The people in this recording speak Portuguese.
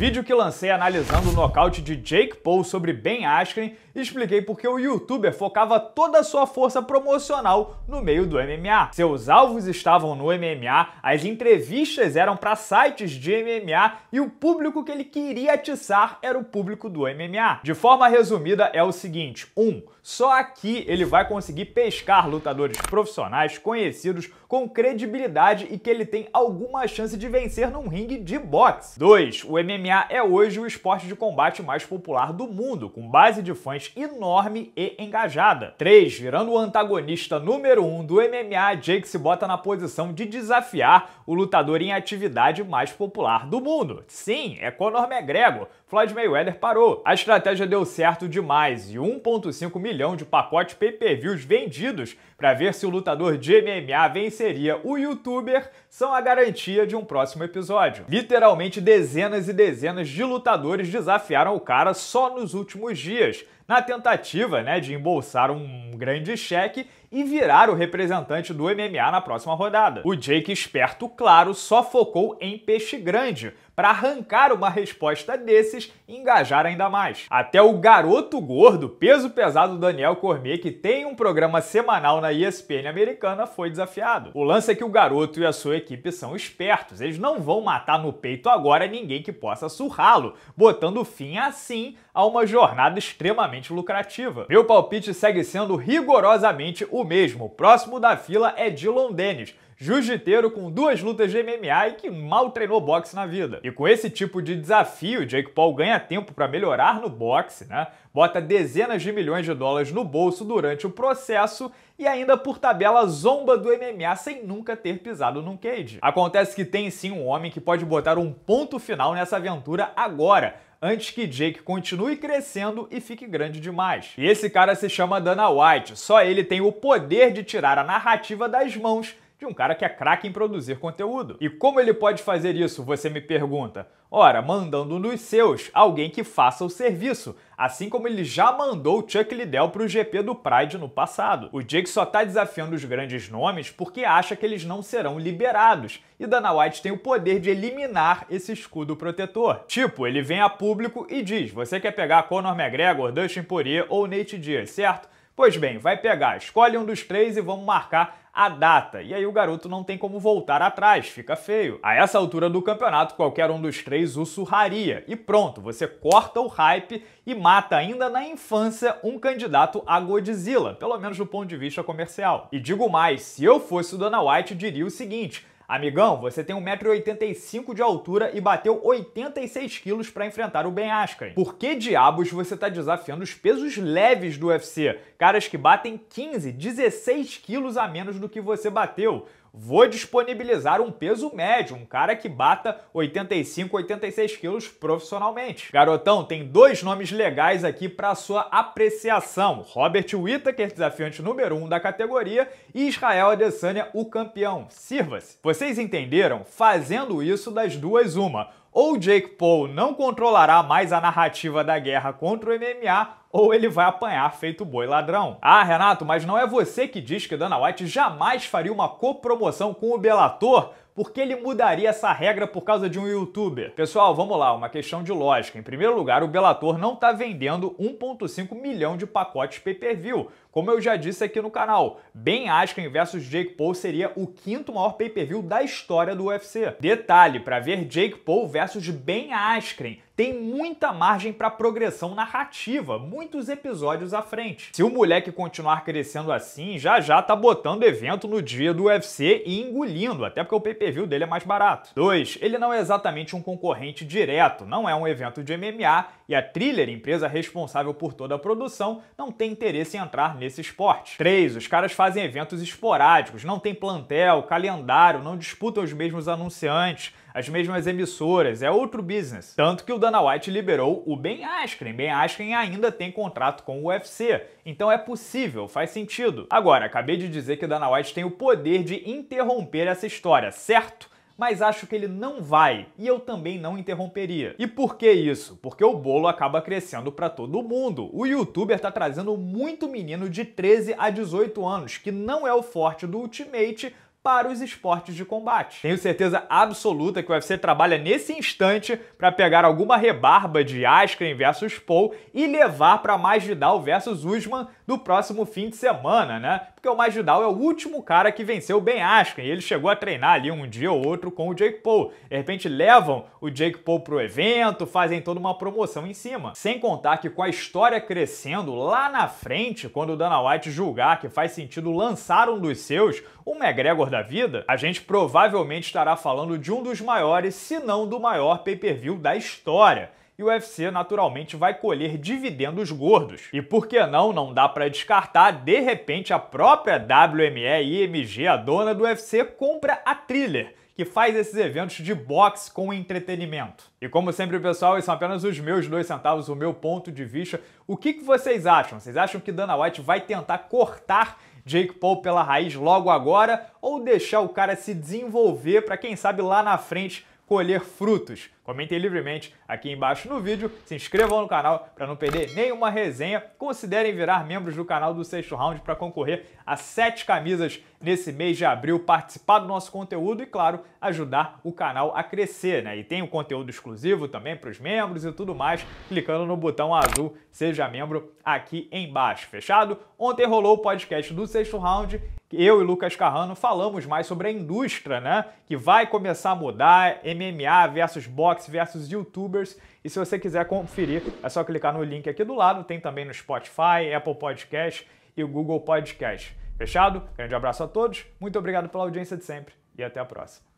vídeo que lancei analisando o nocaute de Jake Paul sobre Ben Askren, expliquei porque o youtuber focava toda a sua força promocional no meio do MMA. Seus alvos estavam no MMA, as entrevistas eram para sites de MMA e o público que ele queria atiçar era o público do MMA. De forma resumida é o seguinte: 1. Um, só aqui ele vai conseguir pescar lutadores profissionais conhecidos com credibilidade e que ele tem alguma chance de vencer num ringue de boxe. 2. O MMA MMA é hoje o esporte de combate mais popular do mundo, com base de fãs enorme e engajada. 3. Virando o antagonista número 1 um do MMA, Jake se bota na posição de desafiar o lutador em atividade mais popular do mundo. Sim, é Conor McGregor, Floyd Mayweather parou. A estratégia deu certo demais e 1,5 milhão de pacotes pay-per-views vendidos para ver se o lutador de MMA venceria o youtuber são a garantia de um próximo episódio. Literalmente dezenas e dezenas de lutadores desafiaram o cara só nos últimos dias, na tentativa né, de embolsar um grande cheque e virar o representante do MMA na próxima rodada. O Jake esperto, claro, só focou em peixe grande, para arrancar uma resposta desses e engajar ainda mais. Até o garoto gordo, peso pesado Daniel Cormier, que tem um programa semanal na ESPN americana, foi desafiado. O lance é que o garoto e a sua equipe são espertos, eles não vão matar no peito agora ninguém que possa surrá-lo, botando fim assim a uma jornada extremamente lucrativa. Meu palpite segue sendo rigorosamente o o mesmo. próximo da fila é Dylan Dennis, jiu-jiteiro com duas lutas de MMA e que mal treinou boxe na vida. E com esse tipo de desafio, Jake Paul ganha tempo para melhorar no boxe, né? Bota dezenas de milhões de dólares no bolso durante o processo e ainda por tabela zomba do MMA sem nunca ter pisado num cage. Acontece que tem sim um homem que pode botar um ponto final nessa aventura agora antes que Jake continue crescendo e fique grande demais. E esse cara se chama Dana White, só ele tem o poder de tirar a narrativa das mãos de um cara que é craque em produzir conteúdo. E como ele pode fazer isso, você me pergunta? Ora, mandando nos seus alguém que faça o serviço, assim como ele já mandou Chuck Liddell para o GP do Pride no passado. O Jake só está desafiando os grandes nomes porque acha que eles não serão liberados, e Dana White tem o poder de eliminar esse escudo protetor. Tipo, ele vem a público e diz, você quer pegar Conor McGregor, Dustin Poirier ou Nate Diaz, certo? Pois bem, vai pegar, escolhe um dos três e vamos marcar a data. E aí o garoto não tem como voltar atrás, fica feio. A essa altura do campeonato, qualquer um dos três o surraria. E pronto, você corta o hype e mata ainda na infância um candidato a Godzilla, pelo menos do ponto de vista comercial. E digo mais, se eu fosse o Dana White, diria o seguinte: Amigão, você tem 1,85m de altura e bateu 86kg para enfrentar o Ben Askren. Por que diabos você está desafiando os pesos leves do UFC? Caras que batem 15, 16 quilos a menos do que você bateu vou disponibilizar um peso médio, um cara que bata 85, 86 quilos profissionalmente. Garotão, tem dois nomes legais aqui para sua apreciação. Robert Whittaker, desafiante número 1 um da categoria, e Israel Adesanya, o campeão. Sirva-se. Vocês entenderam? Fazendo isso das duas uma ou Jake Paul não controlará mais a narrativa da guerra contra o MMA, ou ele vai apanhar feito boi ladrão. Ah, Renato, mas não é você que diz que Dana White jamais faria uma copromoção com o Bellator? por que ele mudaria essa regra por causa de um youtuber? Pessoal, vamos lá, uma questão de lógica. Em primeiro lugar, o Bellator não está vendendo 1.5 milhão de pacotes pay-per-view, como eu já disse aqui no canal, Ben Askren versus Jake Paul seria o quinto maior pay-per-view da história do UFC. Detalhe, para ver Jake Paul versus Ben Askren, tem muita margem para progressão narrativa, muitos episódios à frente. Se o moleque continuar crescendo assim, já já tá botando evento no dia do UFC e engolindo, até porque o pay-per-view dele é mais barato. 2. Ele não é exatamente um concorrente direto, não é um evento de MMA e a Thriller, empresa responsável por toda a produção, não tem interesse em entrar nesse esporte. 3. Os caras fazem eventos esporádicos, não tem plantel, calendário, não disputam os mesmos anunciantes, as mesmas emissoras, é outro business. Tanto que o Dana White liberou o Ben Askren. Ben Askren ainda tem contrato com o UFC, então é possível, faz sentido. Agora, acabei de dizer que o Dana White tem o poder de interromper essa história, certo? mas acho que ele não vai e eu também não interromperia. E por que isso? Porque o bolo acaba crescendo para todo mundo. O youtuber tá trazendo muito menino de 13 a 18 anos, que não é o forte do Ultimate, para os esportes de combate. Tenho certeza absoluta que o UFC trabalha nesse instante para pegar alguma rebarba de Askren versus Paul e levar para mais Masvidal versus Usman do próximo fim de semana, né? Porque o Masvidal é o último cara que venceu o Ben Askren e ele chegou a treinar ali um dia ou outro com o Jake Paul. De repente levam o Jake Paul pro evento, fazem toda uma promoção em cima. Sem contar que com a história crescendo lá na frente, quando o Dana White julgar que faz sentido lançar um dos seus, o McGregor da vida, a gente provavelmente estará falando de um dos maiores, se não do maior pay-per-view da história e o UFC naturalmente vai colher dividendos gordos. E por que não, não dá para descartar, de repente a própria WME e IMG, a dona do UFC, compra a Thriller, que faz esses eventos de boxe com entretenimento. E como sempre, pessoal, esses são apenas os meus dois centavos, o meu ponto de vista. O que, que vocês acham? Vocês acham que Dana White vai tentar cortar Jake Paul pela raiz logo agora ou deixar o cara se desenvolver para quem sabe lá na frente colher frutos? Comentem livremente aqui embaixo no vídeo, se inscrevam no canal para não perder nenhuma resenha. Considerem virar membros do canal do Sexto Round para concorrer a sete camisas nesse mês de abril, participar do nosso conteúdo e, claro, ajudar o canal a crescer. Né? E tem o um conteúdo exclusivo também para os membros e tudo mais, clicando no botão azul Seja Membro aqui embaixo. Fechado? Ontem rolou o podcast do Sexto Round eu e Lucas Carrano falamos mais sobre a indústria, né? Que vai começar a mudar, MMA versus box versus YouTubers. E se você quiser conferir, é só clicar no link aqui do lado. Tem também no Spotify, Apple Podcast e Google Podcast. Fechado? Grande abraço a todos, muito obrigado pela audiência de sempre e até a próxima.